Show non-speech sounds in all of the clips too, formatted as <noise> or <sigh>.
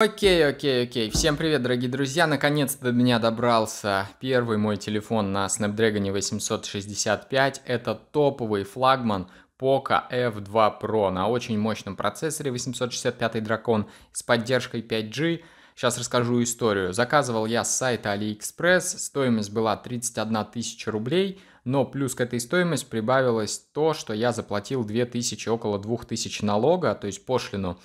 Окей, окей, окей. Всем привет, дорогие друзья. Наконец-то до меня добрался первый мой телефон на Snapdragon 865. Это топовый флагман Poco F2 Pro на очень мощном процессоре 865 Дракон с поддержкой 5G. Сейчас расскажу историю. Заказывал я с сайта AliExpress, стоимость была 31 тысяча рублей, но плюс к этой стоимости прибавилось то, что я заплатил 2000, около 2000 налога, то есть пошлину.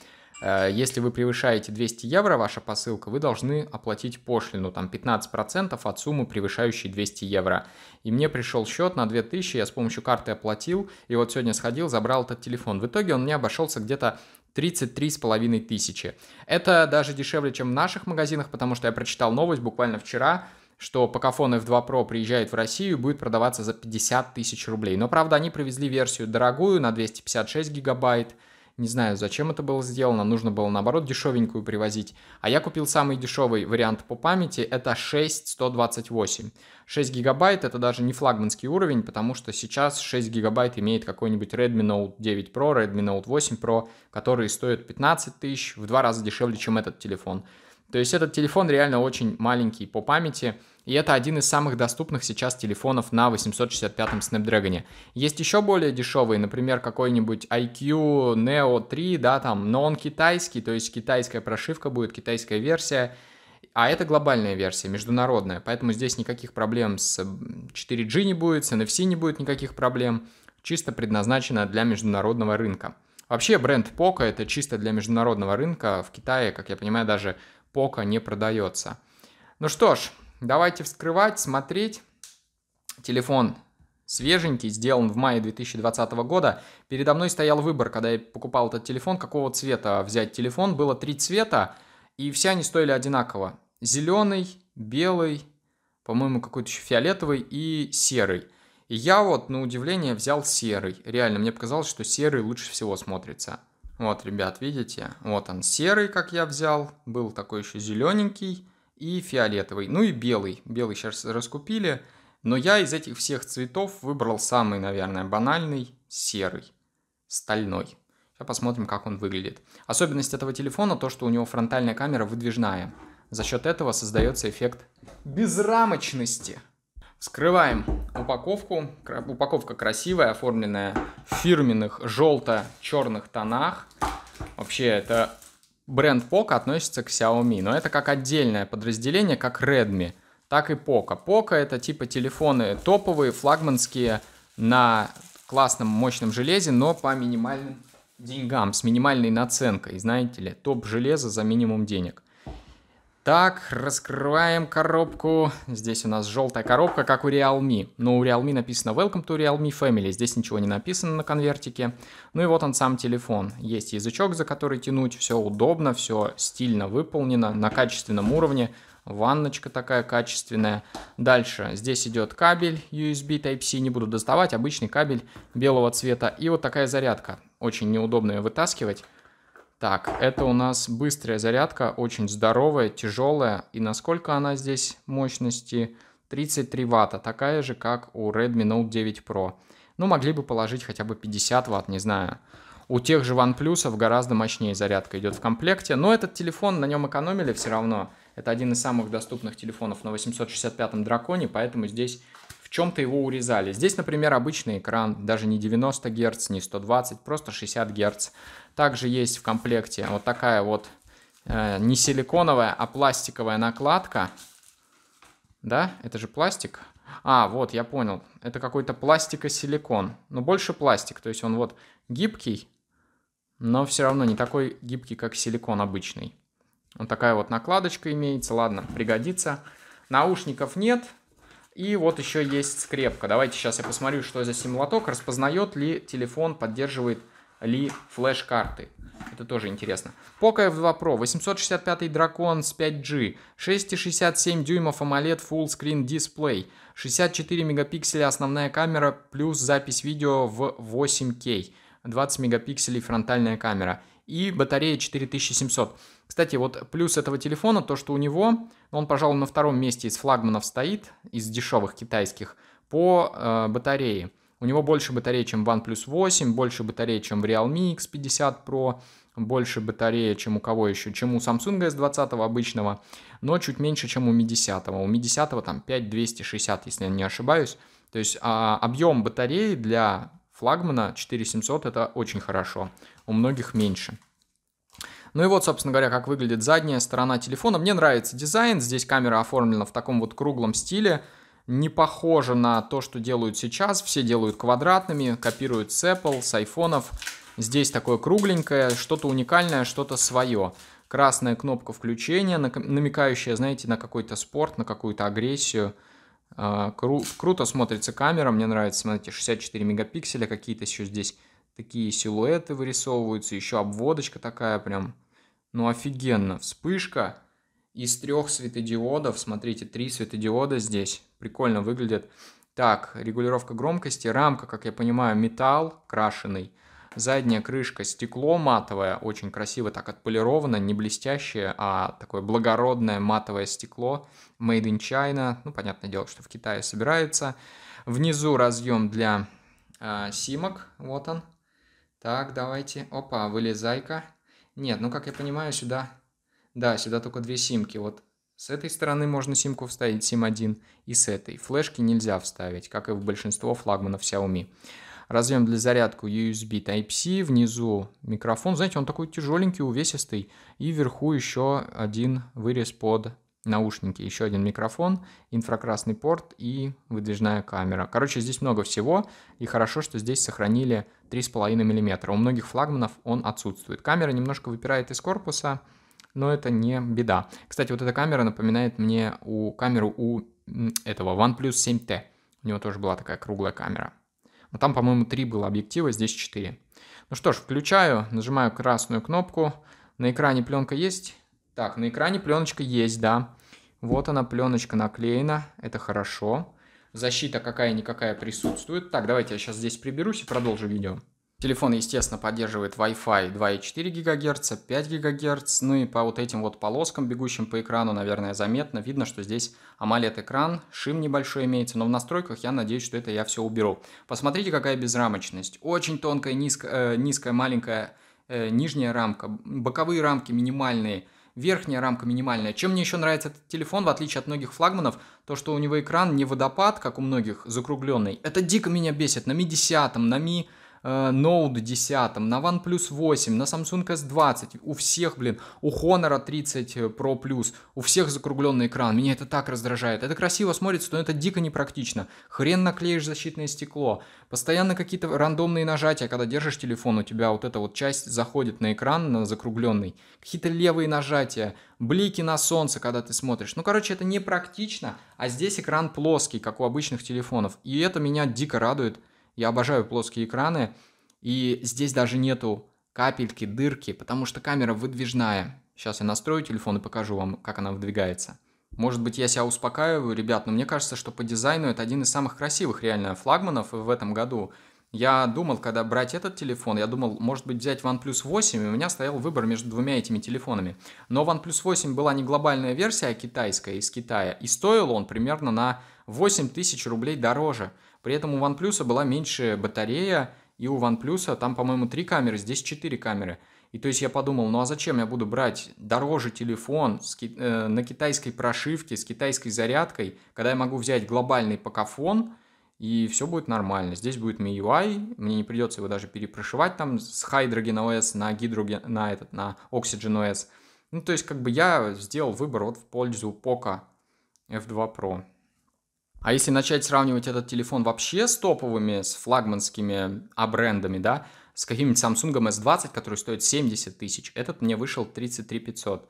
Э, если вы превышаете 200 евро, ваша посылка, вы должны оплатить пошлину, там 15% от суммы, превышающей 200 евро. И мне пришел счет на 2000, я с помощью карты оплатил, и вот сегодня сходил, забрал этот телефон. В итоге он мне обошелся где-то 33 с половиной тысячи. Это даже дешевле, чем в наших магазинах, потому что я прочитал новость буквально вчера, что Покафон F2 Pro приезжает в Россию и будет продаваться за 50 тысяч рублей. Но, правда, они привезли версию дорогую на 256 гигабайт, не знаю, зачем это было сделано, нужно было наоборот дешевенькую привозить. А я купил самый дешевый вариант по памяти, это 6128. 6 гигабайт это даже не флагманский уровень, потому что сейчас 6 гигабайт имеет какой-нибудь Redmi Note 9 Pro, Redmi Note 8 Pro, которые стоят 15 тысяч, в два раза дешевле, чем этот телефон. То есть этот телефон реально очень маленький по памяти, и это один из самых доступных сейчас телефонов на 865-м Snapdragon. Есть еще более дешевые, например, какой-нибудь IQ Neo 3, да, там, но он китайский, то есть китайская прошивка будет, китайская версия, а это глобальная версия, международная, поэтому здесь никаких проблем с 4G не будет, с NFC не будет никаких проблем, чисто предназначена для международного рынка. Вообще бренд Poco это чисто для международного рынка. В Китае, как я понимаю, даже пока не продается. Ну что ж, давайте вскрывать, смотреть. Телефон свеженький, сделан в мае 2020 года. Передо мной стоял выбор, когда я покупал этот телефон, какого цвета взять телефон. Было три цвета, и все они стоили одинаково. Зеленый, белый, по-моему, какой-то еще фиолетовый и серый. И я вот, на удивление, взял серый. Реально, мне показалось, что серый лучше всего смотрится. Вот, ребят, видите? Вот он серый, как я взял. Был такой еще зелененький и фиолетовый. Ну и белый. Белый сейчас раскупили. Но я из этих всех цветов выбрал самый, наверное, банальный серый. Стальной. Сейчас посмотрим, как он выглядит. Особенность этого телефона то, что у него фронтальная камера выдвижная. За счет этого создается эффект безрамочности. Скрываем упаковку. Упаковка красивая, оформленная в фирменных желто-черных тонах. Вообще, это бренд Poco относится к Xiaomi, но это как отдельное подразделение, как Redmi, так и Poco. Poco это типа телефоны топовые, флагманские, на классном мощном железе, но по минимальным деньгам, с минимальной наценкой, знаете ли, топ железа за минимум денег. Так, раскрываем коробку. Здесь у нас желтая коробка, как у Realme. Но у Realme написано Welcome to Realme Family. Здесь ничего не написано на конвертике. Ну и вот он сам телефон. Есть язычок, за который тянуть. Все удобно, все стильно выполнено, на качественном уровне. Ванночка такая качественная. Дальше здесь идет кабель USB Type-C. Не буду доставать, обычный кабель белого цвета. И вот такая зарядка. Очень неудобно ее вытаскивать. Так, это у нас быстрая зарядка, очень здоровая, тяжелая. И насколько она здесь мощности? 33 ватта, такая же, как у Redmi Note 9 Pro. Ну, могли бы положить хотя бы 50 ватт, не знаю. У тех же OnePlus гораздо мощнее зарядка идет в комплекте, но этот телефон, на нем экономили все равно. Это один из самых доступных телефонов на 865-м драконе, поэтому здесь в чем-то его урезали. Здесь, например, обычный экран, даже не 90 Гц, не 120, просто 60 Гц. Также есть в комплекте вот такая вот э, не силиконовая, а пластиковая накладка. Да, это же пластик. А, вот, я понял. Это какой-то пластико-силикон. Но больше пластик, то есть он вот гибкий, но все равно не такой гибкий, как силикон обычный. Вот такая вот накладочка имеется. Ладно, пригодится. Наушников нет. И вот еще есть скрепка. Давайте сейчас я посмотрю, что за сим Распознает ли телефон, поддерживает ли флеш-карты. Это тоже интересно. Poco F2 Pro, 865 дракон с 5G, 6,67 дюймов AMOLED Full Screen Display, 64 мегапикселя основная камера плюс запись видео в 8 k 20 мегапикселей фронтальная камера и батарея 4700. Кстати, вот плюс этого телефона, то что у него, ну, он, пожалуй, на втором месте из флагманов стоит, из дешевых китайских, по э, батарее. У него больше батареи, чем в OnePlus 8, больше батареи, чем в Realme X50 Pro, больше батареи, чем у кого еще, чем у Samsung S20 обычного, но чуть меньше, чем у Mi 10. У Mi 10 там 5260, если я не ошибаюсь. То есть а, объем батареи для флагмана 4700 это очень хорошо, у многих меньше. Ну и вот, собственно говоря, как выглядит задняя сторона телефона. Мне нравится дизайн, здесь камера оформлена в таком вот круглом стиле, не похоже на то, что делают сейчас. Все делают квадратными, копируют с Apple, с айфонов. Здесь такое кругленькое, что-то уникальное, что-то свое. Красная кнопка включения, намекающая, знаете, на какой-то спорт, на какую-то агрессию. А, кру круто смотрится камера, мне нравится, смотрите, 64 мегапикселя, какие-то еще здесь такие силуэты вырисовываются, еще обводочка такая прям, ну офигенно, вспышка из трех светодиодов, смотрите, три светодиода здесь, прикольно выглядят. Так, регулировка громкости, рамка, как я понимаю, металл крашеный, задняя крышка стекло матовое, очень красиво так отполировано, не блестящее, а такое благородное матовое стекло, made in China, ну, понятное дело, что в Китае собирается. Внизу разъем для э, симок, вот он. Так, давайте, опа, вылезайка. Нет, ну, как я понимаю, сюда да, сюда только две симки. Вот с этой стороны можно симку вставить, SIM1, и с этой. Флешки нельзя вставить, как и в большинство флагманов Xiaomi. Разъем для зарядку USB Type-C, внизу микрофон. Знаете, он такой тяжеленький, увесистый. И вверху еще один вырез под наушники, еще один микрофон, инфракрасный порт и выдвижная камера. Короче, здесь много всего, и хорошо, что здесь сохранили 3,5 мм. У многих флагманов он отсутствует. Камера немножко выпирает из корпуса, но это не беда. Кстати, вот эта камера напоминает мне у камеру у этого OnePlus 7T. У него тоже была такая круглая камера. Но там, по-моему, три было объектива, здесь 4. Ну что ж, включаю, нажимаю красную кнопку. На экране пленка есть? Так, на экране пленочка есть, да. Вот она, пленочка наклеена, это хорошо. Защита какая-никакая присутствует. Так, давайте я сейчас здесь приберусь и продолжу видео. Телефон, естественно, поддерживает Wi-Fi 2,4 ГГц, 5 ГГц. Ну и по вот этим вот полоскам, бегущим по экрану, наверное, заметно. Видно, что здесь AMOLED-экран, шим небольшой имеется. Но в настройках я надеюсь, что это я все уберу. Посмотрите, какая безрамочность. Очень тонкая, низкая, э, низкая маленькая э, нижняя рамка. Боковые рамки минимальные верхняя рамка минимальная. Чем мне еще нравится этот телефон, в отличие от многих флагманов, то, что у него экран не водопад, как у многих, закругленный. Это дико меня бесит. На Mi 10, на Mi э, Note 10, на OnePlus 8, на Samsung S20, у всех, блин, у Honor 30 э, Pro Plus, у всех закругленный экран. Меня это так раздражает. Это красиво смотрится, но это дико непрактично. Хрен наклеишь защитное стекло. Постоянно какие-то рандомные нажатия, когда держишь телефон, у тебя вот эта вот часть заходит на экран, на закругленный. Какие-то левые нажатия, блики на солнце, когда ты смотришь. Ну, короче, это непрактично, а здесь экран плоский, как у обычных телефонов. И это меня дико радует. Я обожаю плоские экраны, и здесь даже нету капельки, дырки, потому что камера выдвижная. Сейчас я настрою телефон и покажу вам, как она выдвигается. Может быть, я себя успокаиваю, ребят, но мне кажется, что по дизайну это один из самых красивых реально флагманов в этом году. Я думал, когда брать этот телефон, я думал, может быть, взять OnePlus 8, и у меня стоял выбор между двумя этими телефонами. Но OnePlus 8 была не глобальная версия, а китайская, из Китая, и стоил он примерно на 8 тысяч рублей дороже – при этом у OnePlus была меньше батарея, и у OnePlus там, по-моему, три камеры, здесь четыре камеры. И то есть я подумал, ну а зачем я буду брать дороже телефон с, э, на китайской прошивке, с китайской зарядкой, когда я могу взять глобальный покафон, и все будет нормально. Здесь будет MIUI, мне не придется его даже перепрошивать там с Hydrogen OS на, Hydrogen, на, этот, на Oxygen OS. Ну, то есть, как бы я сделал выбор вот в пользу Poco F2 Pro. А если начать сравнивать этот телефон вообще с топовыми, с флагманскими А-брендами, да, с каким-нибудь Samsung S20, который стоит 70 тысяч, этот мне вышел 33 500.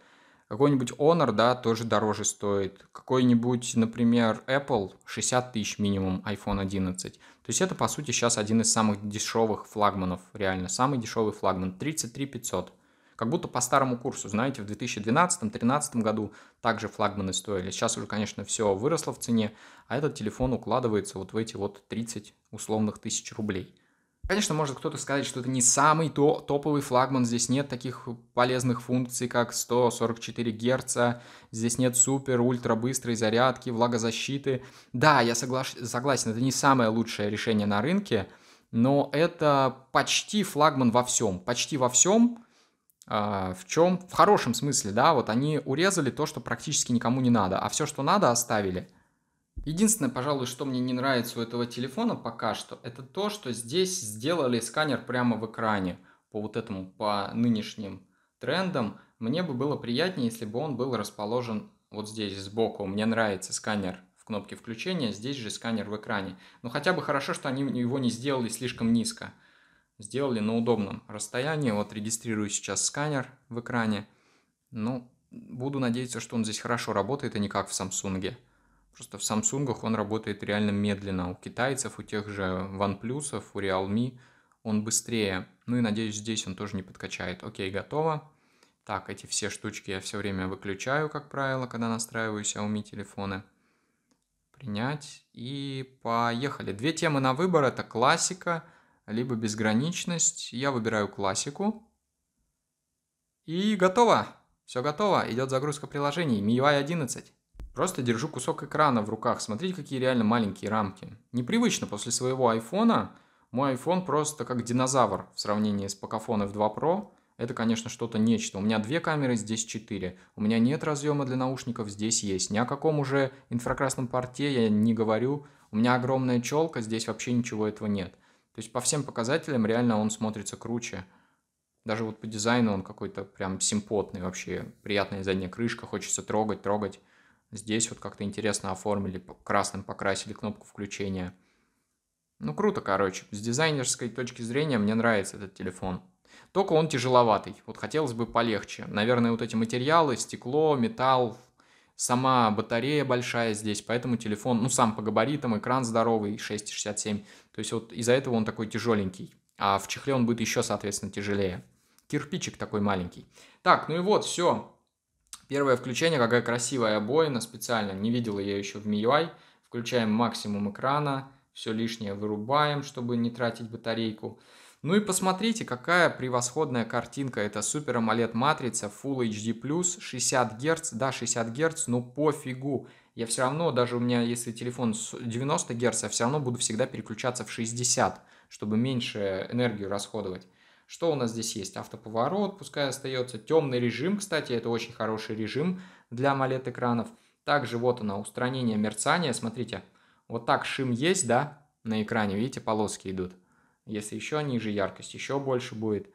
Какой-нибудь Honor, да, тоже дороже стоит. Какой-нибудь, например, Apple 60 тысяч минимум iPhone 11. То есть это, по сути, сейчас один из самых дешевых флагманов, реально, самый дешевый флагман, 33 500. Как будто по старому курсу, знаете, в 2012-2013 году также флагманы стоили. Сейчас уже, конечно, все выросло в цене, а этот телефон укладывается вот в эти вот 30 условных тысяч рублей. Конечно, может кто-то сказать, что это не самый то топовый флагман, здесь нет таких полезных функций, как 144 Гц, здесь нет супер, ультра быстрой зарядки, влагозащиты. Да, я соглаш... согласен, это не самое лучшее решение на рынке, но это почти флагман во всем, почти во всем, а, в чем? В хорошем смысле, да, вот они урезали то, что практически никому не надо, а все, что надо, оставили. Единственное, пожалуй, что мне не нравится у этого телефона пока что, это то, что здесь сделали сканер прямо в экране по вот этому, по нынешним трендам. Мне бы было приятнее, если бы он был расположен вот здесь сбоку. Мне нравится сканер в кнопке включения, здесь же сканер в экране. Но хотя бы хорошо, что они его не сделали слишком низко сделали на удобном расстоянии. Вот регистрирую сейчас сканер в экране. Ну, буду надеяться, что он здесь хорошо работает, а не как в Samsung. Просто в Samsung он работает реально медленно. У китайцев, у тех же OnePlus, у Realme он быстрее. Ну и надеюсь, здесь он тоже не подкачает. Окей, готово. Так, эти все штучки я все время выключаю, как правило, когда настраиваю Xiaomi телефоны. Принять. И поехали. Две темы на выбор. Это классика либо безграничность. Я выбираю классику. И готово. Все готово. Идет загрузка приложений. MIUI 11. Просто держу кусок экрана в руках. Смотрите, какие реально маленькие рамки. Непривычно после своего айфона. Мой iPhone просто как динозавр в сравнении с Pocophone F2 Pro. Это, конечно, что-то нечто. У меня две камеры, здесь четыре. У меня нет разъема для наушников, здесь есть. Ни о каком уже инфракрасном порте я не говорю. У меня огромная челка, здесь вообще ничего этого нет. То есть по всем показателям реально он смотрится круче. Даже вот по дизайну он какой-то прям симпотный вообще, приятная задняя крышка, хочется трогать, трогать. Здесь вот как-то интересно оформили, красным покрасили кнопку включения. Ну, круто, короче. С дизайнерской точки зрения мне нравится этот телефон. Только он тяжеловатый. Вот хотелось бы полегче. Наверное, вот эти материалы, стекло, металл, сама батарея большая здесь, поэтому телефон, ну, сам по габаритам, экран здоровый, 6,67 то есть вот из-за этого он такой тяжеленький. А в чехле он будет еще, соответственно, тяжелее. Кирпичик такой маленький. Так, ну и вот, все. Первое включение, какая красивая обоина, специально не видела я еще в MIUI. Включаем максимум экрана, все лишнее вырубаем, чтобы не тратить батарейку. Ну и посмотрите, какая превосходная картинка. Это Super AMOLED матрица Full HD+, 60 Гц, да, 60 Гц, но пофигу я все равно, даже у меня, если телефон 90 Гц, я все равно буду всегда переключаться в 60, чтобы меньше энергию расходовать. Что у нас здесь есть? Автоповорот, пускай остается. Темный режим, кстати, это очень хороший режим для малет экранов Также вот оно, устранение мерцания. Смотрите, вот так шим есть, да, на экране, видите, полоски идут. Если еще ниже яркость, еще больше будет.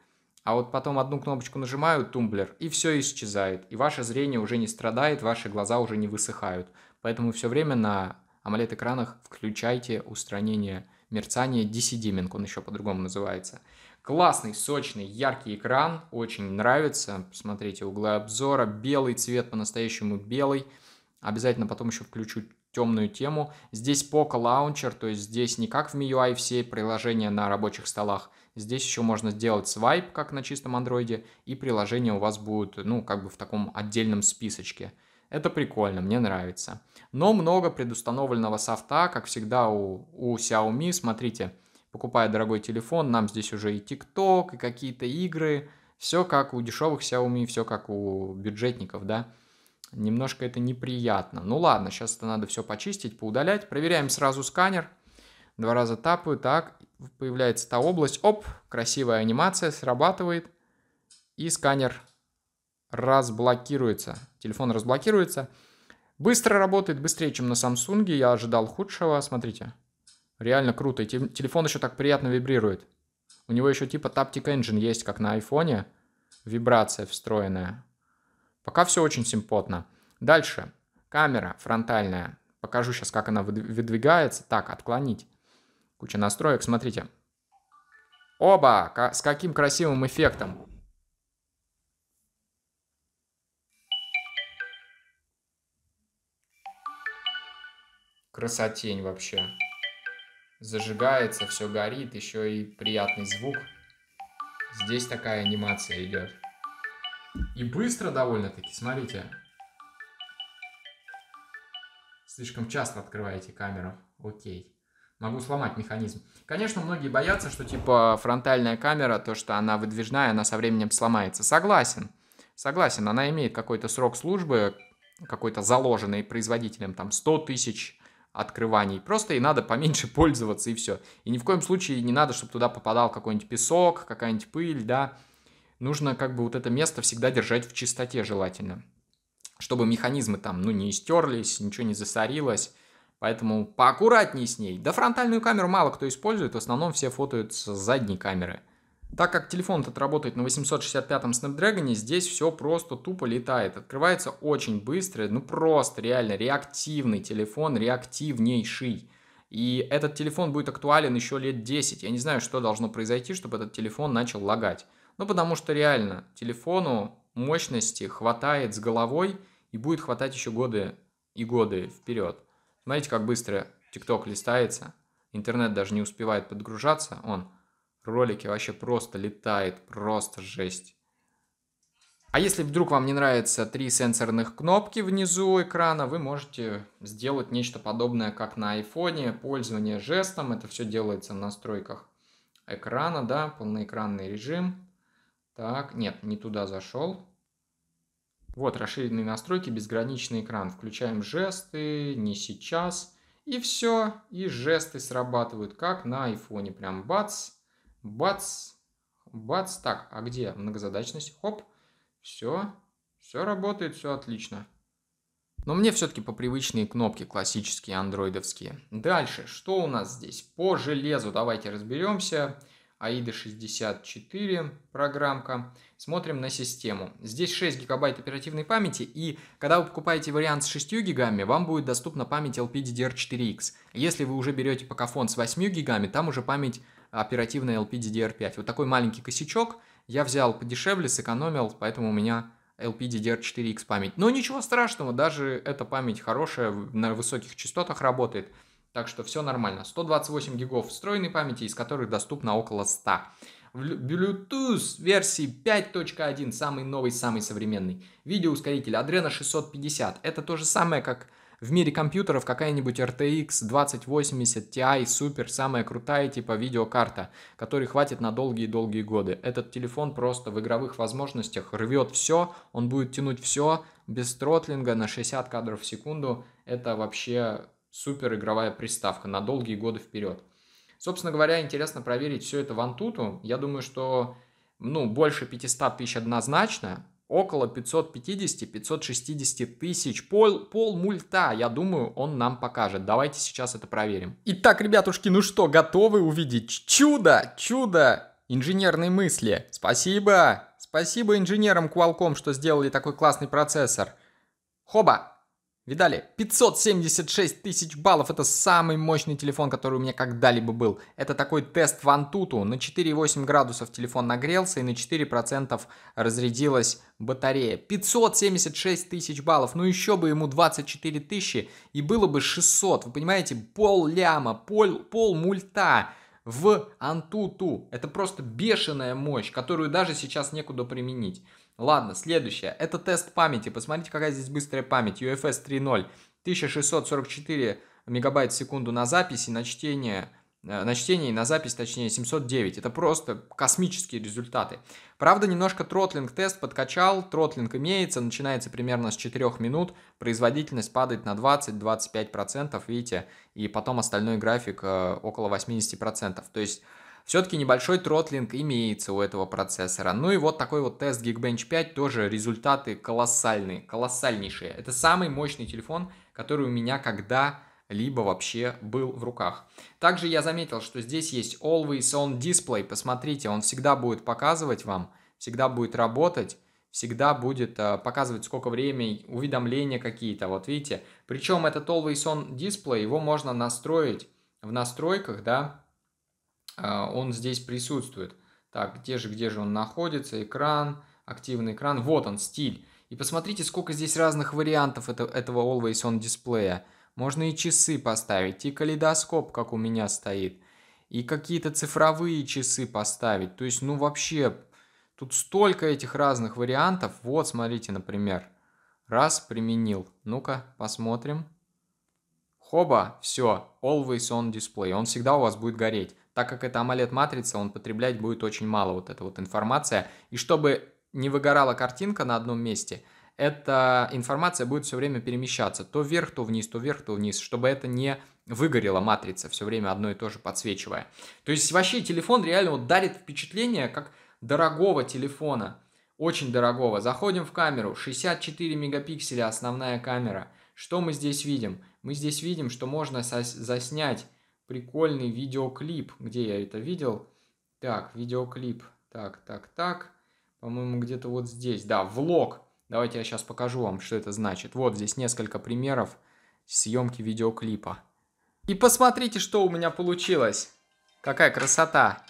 А вот потом одну кнопочку нажимаю, тумблер, и все исчезает. И ваше зрение уже не страдает, ваши глаза уже не высыхают. Поэтому все время на AMOLED-экранах включайте устранение мерцания DC-диминг, он еще по-другому называется. Классный, сочный, яркий экран, очень нравится. Посмотрите углы обзора, белый цвет, по-настоящему белый. Обязательно потом еще включу темную тему. Здесь Poco Launcher, то есть здесь не как в MIUI все приложения на рабочих столах. Здесь еще можно сделать свайп, как на чистом андроиде, и приложения у вас будут, ну, как бы в таком отдельном списочке. Это прикольно, мне нравится. Но много предустановленного софта, как всегда у, у Xiaomi. Смотрите, покупая дорогой телефон, нам здесь уже и TikTok, и какие-то игры. Все как у дешевых Xiaomi, все как у бюджетников, да. Немножко это неприятно. Ну ладно, сейчас это надо все почистить, поудалять. Проверяем сразу сканер. Два раза тапаю, так, появляется та область. Оп, красивая анимация срабатывает. И сканер разблокируется. Телефон разблокируется. Быстро работает, быстрее, чем на Samsung. Я ожидал худшего. Смотрите. Реально круто. И телефон еще так приятно вибрирует. У него еще типа Taptic Engine есть, как на айфоне. Вибрация встроенная. Пока все очень симпотно. Дальше. Камера фронтальная. Покажу сейчас, как она выдвигается. Так, отклонить. Куча настроек. Смотрите. Оба! С каким красивым эффектом. красотень вообще. Зажигается, все горит, еще и приятный звук. Здесь такая анимация идет. И быстро довольно-таки, смотрите. Слишком часто открываете камеру. Окей. Могу сломать механизм. Конечно, многие боятся, что типа фронтальная камера, то, что она выдвижная, она со временем сломается. Согласен. Согласен, она имеет какой-то срок службы, какой-то заложенный производителем, там 100 тысяч открываний. Просто и надо поменьше <laughs> пользоваться, и все. И ни в коем случае не надо, чтобы туда попадал какой-нибудь песок, какая-нибудь пыль, да. Нужно как бы вот это место всегда держать в чистоте желательно. Чтобы механизмы там, ну, не истерлись, ничего не засорилось. Поэтому поаккуратнее с ней. Да фронтальную камеру мало кто использует, в основном все фотоют с задней камеры. Так как телефон этот работает на 865-м Snapdragon, здесь все просто тупо летает. Открывается очень быстро, ну просто реально реактивный телефон, реактивнейший. И этот телефон будет актуален еще лет 10. Я не знаю, что должно произойти, чтобы этот телефон начал лагать. Ну потому что реально телефону мощности хватает с головой и будет хватать еще годы и годы вперед. Смотрите, как быстро TikTok листается. Интернет даже не успевает подгружаться. Он ролики вообще просто летает, просто жесть. А если вдруг вам не нравятся три сенсорных кнопки внизу экрана, вы можете сделать нечто подобное, как на айфоне, пользование жестом. Это все делается в настройках экрана, да, полноэкранный режим. Так, нет, не туда зашел. Вот расширенные настройки, безграничный экран. Включаем жесты, не сейчас. И все, и жесты срабатывают, как на айфоне. Прям бац, Бац! Бац! Так, а где многозадачность? Хоп! Все, все работает, все отлично. Но мне все-таки по привычные кнопки, классические, андроидовские. Дальше, что у нас здесь? По железу давайте разберемся. AIDA 64 программка. Смотрим на систему. Здесь 6 гигабайт оперативной памяти, и когда вы покупаете вариант с 6 гигами, вам будет доступна память LPDDR4X. Если вы уже берете Покафон с 8 гигами, там уже память оперативной LPDDR5. Вот такой маленький косячок я взял подешевле, сэкономил, поэтому у меня LPDDR4X память. Но ничего страшного, даже эта память хорошая, на высоких частотах работает. Так что все нормально. 128 гигов встроенной памяти, из которых доступно около 100. Bluetooth версии 5.1, самый новый, самый современный. Видеоускоритель Adreno 650. Это то же самое, как в мире компьютеров какая-нибудь RTX 2080 Ti супер самая крутая типа видеокарта, которой хватит на долгие-долгие годы. Этот телефон просто в игровых возможностях рвет все, он будет тянуть все без тротлинга на 60 кадров в секунду. Это вообще супер игровая приставка на долгие годы вперед. Собственно говоря, интересно проверить все это в Antutu. Я думаю, что ну, больше 500 тысяч однозначно, около 550-560 тысяч. Пол, пол мульта, я думаю, он нам покажет. Давайте сейчас это проверим. Итак, ребятушки, ну что, готовы увидеть чудо, чудо инженерной мысли? Спасибо, спасибо инженерам Qualcomm, что сделали такой классный процессор. Хоба, Видали? 576 тысяч баллов. Это самый мощный телефон, который у меня когда-либо был. Это такой тест Вантуту. На 4,8 градусов телефон нагрелся и на 4% разрядилась батарея. 576 тысяч баллов. Ну еще бы ему 24 тысячи и было бы 600. Вы понимаете? Пол ляма, пол, пол мульта в Антуту. Это просто бешеная мощь, которую даже сейчас некуда применить. Ладно, следующее. Это тест памяти. Посмотрите, какая здесь быстрая память. UFS 3.0. 1644 мегабайт в секунду на запись и на чтение Э, на чтение и на запись, точнее, 709. Это просто космические результаты. Правда, немножко тротлинг-тест подкачал, тротлинг имеется, начинается примерно с 4 минут, производительность падает на 20-25%, видите, и потом остальной график э, около 80%. То есть все-таки небольшой тротлинг имеется у этого процессора. Ну и вот такой вот тест Geekbench 5, тоже результаты колоссальные, колоссальнейшие. Это самый мощный телефон, который у меня когда либо вообще был в руках. Также я заметил, что здесь есть Always On Display. Посмотрите, он всегда будет показывать вам, всегда будет работать, всегда будет э, показывать, сколько времени, уведомления какие-то, вот видите. Причем этот Always On Display, его можно настроить в настройках, да, э, он здесь присутствует. Так, где же, где же он находится, экран, активный экран, вот он, стиль. И посмотрите, сколько здесь разных вариантов это, этого Always On Display. Можно и часы поставить, и калейдоскоп, как у меня стоит, и какие-то цифровые часы поставить. То есть, ну вообще, тут столько этих разных вариантов. Вот, смотрите, например. Раз, применил. Ну-ка, посмотрим. Хоба, все, always on display. Он всегда у вас будет гореть. Так как это AMOLED-матрица, он потреблять будет очень мало вот эта вот информация. И чтобы не выгорала картинка на одном месте – эта информация будет все время перемещаться то вверх, то вниз, то вверх, то вниз, чтобы это не выгорела матрица, все время одно и то же подсвечивая. То есть вообще телефон реально вот дарит впечатление как дорогого телефона, очень дорогого. Заходим в камеру, 64 мегапикселя основная камера. Что мы здесь видим? Мы здесь видим, что можно заснять прикольный видеоклип. Где я это видел? Так, видеоклип. Так, так, так. По-моему, где-то вот здесь. Да, влог Давайте я сейчас покажу вам, что это значит. Вот здесь несколько примеров съемки видеоклипа. И посмотрите, что у меня получилось. Какая красота.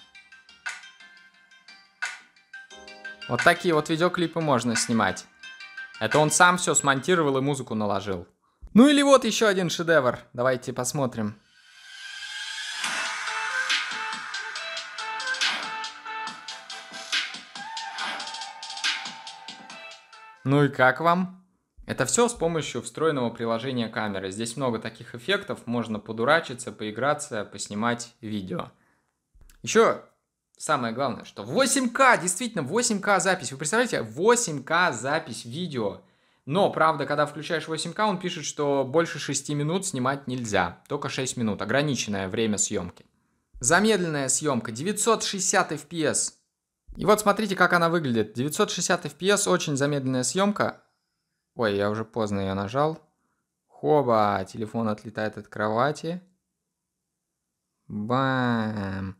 Вот такие вот видеоклипы можно снимать. Это он сам все смонтировал и музыку наложил. Ну или вот еще один шедевр. Давайте посмотрим. Ну и как вам? Это все с помощью встроенного приложения камеры. Здесь много таких эффектов, можно подурачиться, поиграться, поснимать видео. Еще самое главное, что 8К, действительно, 8К запись. Вы представляете, 8К запись видео. Но, правда, когда включаешь 8К, он пишет, что больше 6 минут снимать нельзя. Только 6 минут, ограниченное время съемки. Замедленная съемка, 960 FPS, и вот смотрите, как она выглядит. 960 FPS, очень замедленная съемка. Ой, я уже поздно ее нажал. Хоба, телефон отлетает от кровати. Бам.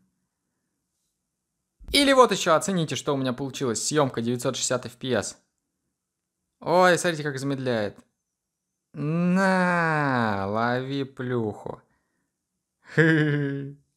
Или вот еще оцените, что у меня получилось. Съемка 960 FPS. Ой, смотрите, как замедляет. На, лови плюху. Хе-хе. <laughs>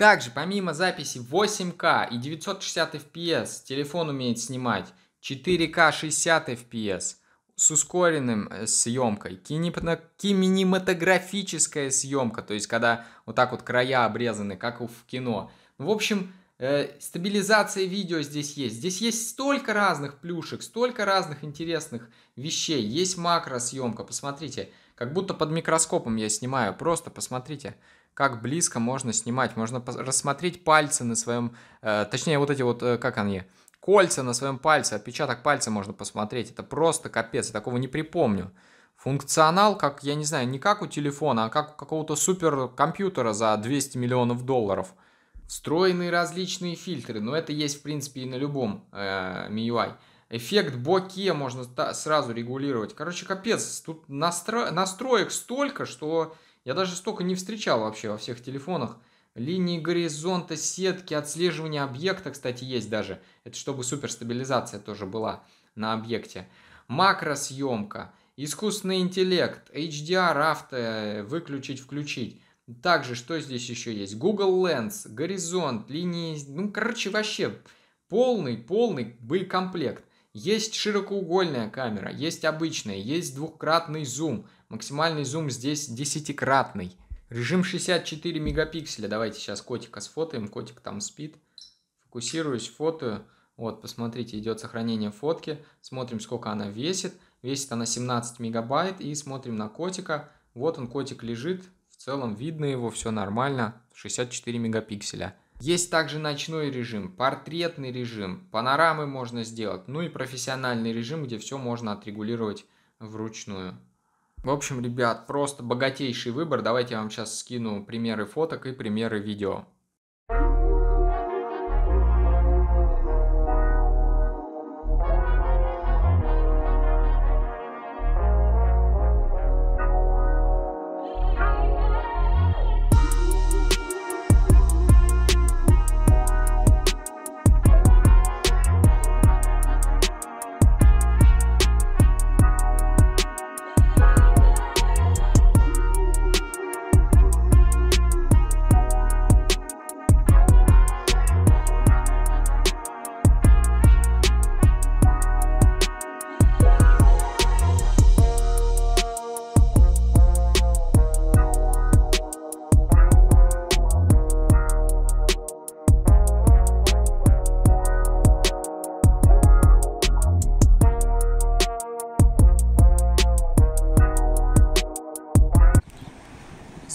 Также, помимо записи 8К и 960 FPS, телефон умеет снимать 4К 60 FPS с ускоренным э, съемкой, кинематографическая съемка, то есть когда вот так вот края обрезаны, как в кино. Ну, в общем, э, стабилизация видео здесь есть. Здесь есть столько разных плюшек, столько разных интересных вещей. Есть макросъемка, посмотрите, как будто под микроскопом я снимаю, просто посмотрите как близко можно снимать. Можно рассмотреть пальцы на своем, э, точнее вот эти вот, э, как они, кольца на своем пальце, отпечаток пальца можно посмотреть. Это просто капец, я такого не припомню. Функционал, как, я не знаю, не как у телефона, а как у какого-то суперкомпьютера за 200 миллионов долларов. Встроенные различные фильтры, но это есть, в принципе, и на любом э, MIUI. Эффект боке можно сразу регулировать. Короче, капец, тут настро... настроек столько, что я даже столько не встречал вообще во всех телефонах. Линии горизонта, сетки, отслеживание объекта, кстати, есть даже. Это чтобы суперстабилизация тоже была на объекте. Макросъемка, искусственный интеллект, HDR, авто, выключить, включить. Также, что здесь еще есть? Google Lens, горизонт, линии, ну, короче, вообще полный, полный комплект есть широкоугольная камера, есть обычная, есть двухкратный зум. Максимальный зум здесь десятикратный. Режим 64 мегапикселя. Давайте сейчас котика сфотаем. Котик там спит. Фокусируюсь, фотою. Вот, посмотрите, идет сохранение фотки. Смотрим, сколько она весит. Весит она 17 мегабайт. И смотрим на котика. Вот он, котик лежит. В целом видно его, все нормально. 64 мегапикселя. Есть также ночной режим, портретный режим, панорамы можно сделать, ну и профессиональный режим, где все можно отрегулировать вручную. В общем, ребят, просто богатейший выбор. Давайте я вам сейчас скину примеры фоток и примеры видео.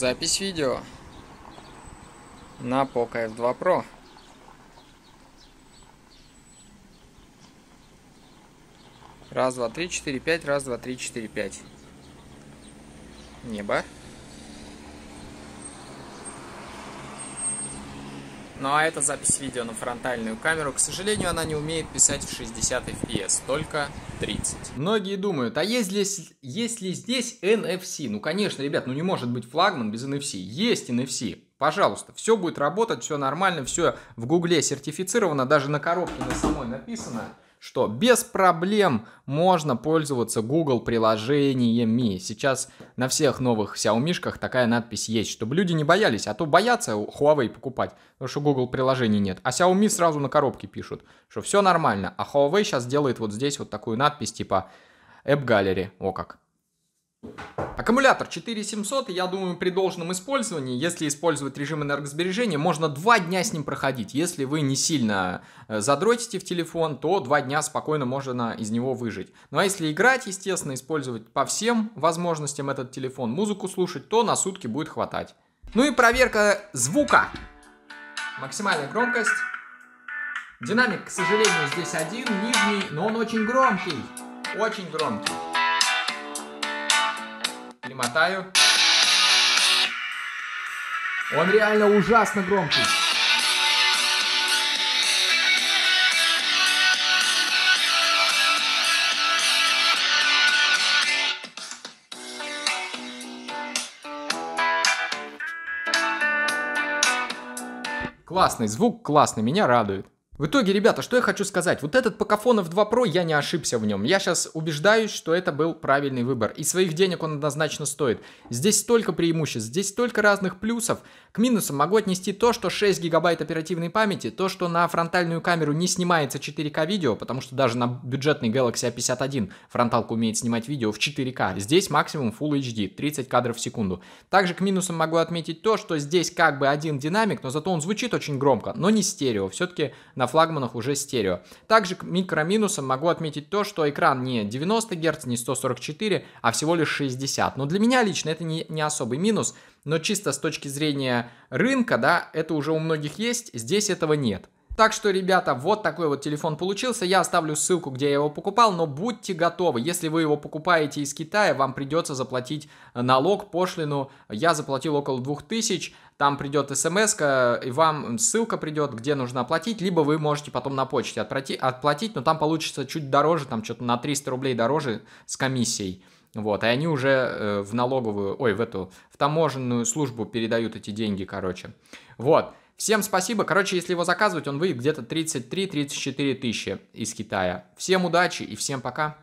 Запись видео на Poco F2 Pro. Раз, два, три, четыре, пять. Раз, два, три, четыре, пять. Небо. Ну а это запись видео на фронтальную камеру. К сожалению, она не умеет писать в 60 FPS, только 30. Многие думают, а есть ли, есть ли здесь NFC? Ну конечно, ребят, ну не может быть флагман без NFC. Есть NFC. Пожалуйста, все будет работать, все нормально, все в гугле сертифицировано, даже на коробке на самой написано что без проблем можно пользоваться Google приложениями. Сейчас на всех новых Xiaomi такая надпись есть, чтобы люди не боялись, а то боятся Huawei покупать, потому что Google приложений нет. А Xiaomi сразу на коробке пишут, что все нормально, а Huawei сейчас делает вот здесь вот такую надпись типа App Gallery, о как. Аккумулятор 4700, я думаю, при должном использовании, если использовать режим энергосбережения, можно два дня с ним проходить. Если вы не сильно э, задротите в телефон, то два дня спокойно можно из него выжить. Ну а если играть, естественно, использовать по всем возможностям этот телефон, музыку слушать, то на сутки будет хватать. Ну и проверка звука. Максимальная громкость. Динамик, к сожалению, здесь один, нижний, но он очень громкий. Очень громкий перемотаю. Он реально ужасно громкий. Классный звук, классный, меня радует. В итоге, ребята, что я хочу сказать. Вот этот Покафонов 2 Pro, я не ошибся в нем. Я сейчас убеждаюсь, что это был правильный выбор. И своих денег он однозначно стоит. Здесь столько преимуществ, здесь столько разных плюсов. К минусам могу отнести то, что 6 гигабайт оперативной памяти, то, что на фронтальную камеру не снимается 4К видео, потому что даже на бюджетный Galaxy A51 фронталка умеет снимать видео в 4К. Здесь максимум Full HD, 30 кадров в секунду. Также к минусам могу отметить то, что здесь как бы один динамик, но зато он звучит очень громко, но не стерео. Все-таки на на флагманах уже стерео. Также к микроминусам могу отметить то, что экран не 90 Гц, не 144, а всего лишь 60. Но для меня лично это не, не особый минус, но чисто с точки зрения рынка, да, это уже у многих есть, здесь этого нет. Так что, ребята, вот такой вот телефон получился. Я оставлю ссылку, где я его покупал, но будьте готовы. Если вы его покупаете из Китая, вам придется заплатить налог, пошлину. Я заплатил около 2000 там придет смс, и вам ссылка придет, где нужно оплатить, либо вы можете потом на почте отплатить, отплатить но там получится чуть дороже, там что-то на 300 рублей дороже с комиссией. Вот, и они уже э, в налоговую, ой, в эту, в таможенную службу передают эти деньги, короче. Вот, всем спасибо. Короче, если его заказывать, он выйдет где-то 33-34 тысячи из Китая. Всем удачи и всем пока.